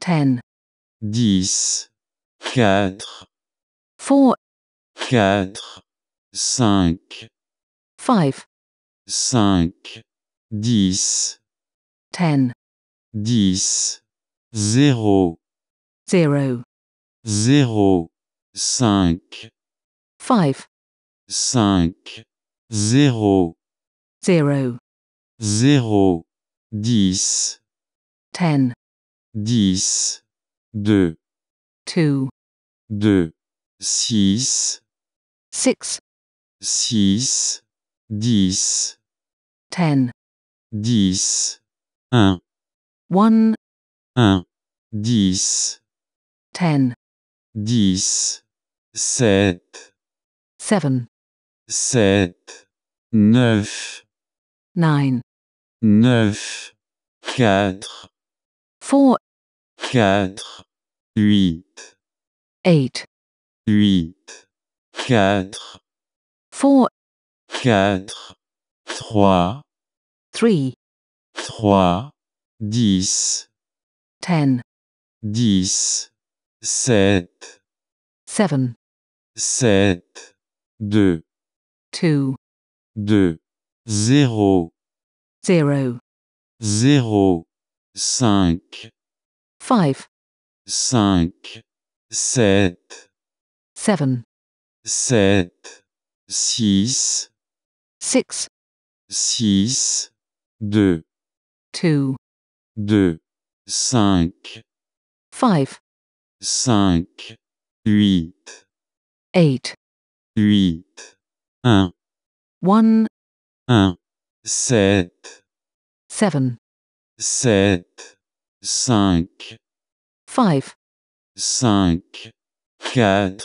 10 10 4 4 5 5 10 10 0 0 0 5 5 0 0 0 10 10 10, 2, 2, 6, 6, 6, 10, 10, 10, 1, 1, 10, 10, 10, 7, 7, 9, 9, 9, 4, 4, 4, 8. 8. 8. 4. 4. 4. 3. 3. 3. 10. 10. 10. 7. 7. 7. 2. 2. 2. 0. 0. 0. 5. 5 5 7 7 7 6 6 6 2 2 2 5 5 5 8 8 8 1 1 1 7 7 7 5 5 5 4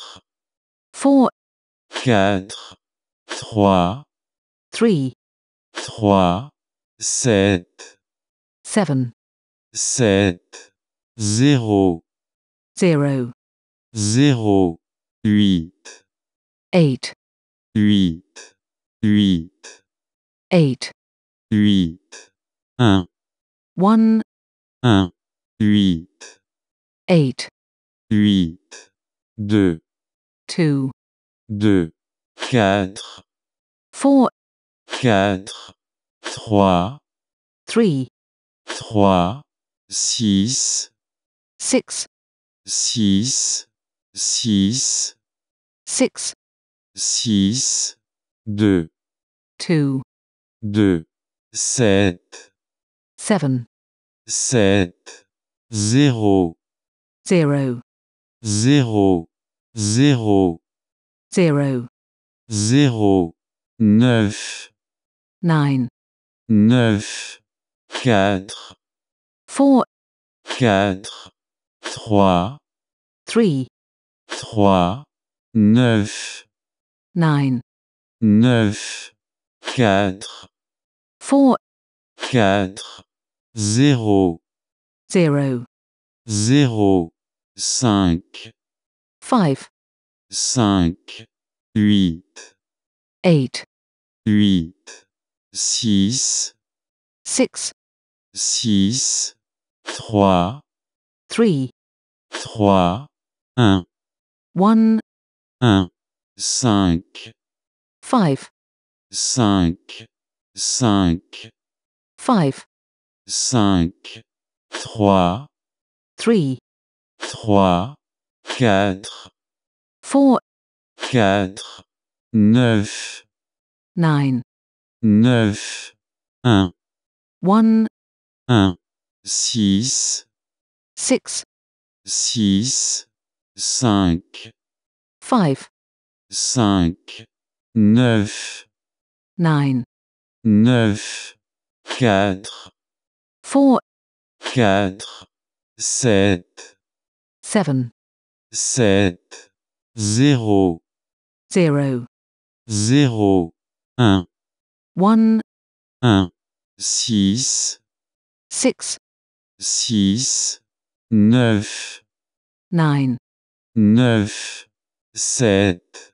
4 4 3 3 3 7 7 7 0 0 0 8 8 8 8 8 8 1 1 1, 8, 8, 8, 2, 2, 2, 4, 4, 3, 3, 3, 6, 6, 6, 6, 6, 6, 2, 2, 2, 7, 7, 7 0 0 0 0 0 0 9 9 4 4 4 3 3 3 9 9 9 4 4 4 0 0 0 5 5 5 8 8 8 6 6 6 3 3 3 1 1 1 5 5 5 5 5 5, 3, 3, 3, 4, 4, 4, 9, 9, 1, 1, 1, 6, 6, 6, 5, 5, 5, 9, 9, 9, 4, Quatre. Sept. Seven. Sept. Zéro. zéro Zéro. Un. One. Un. Six. Six. Six. Neuf. Neuf. Sept.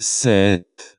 Sept.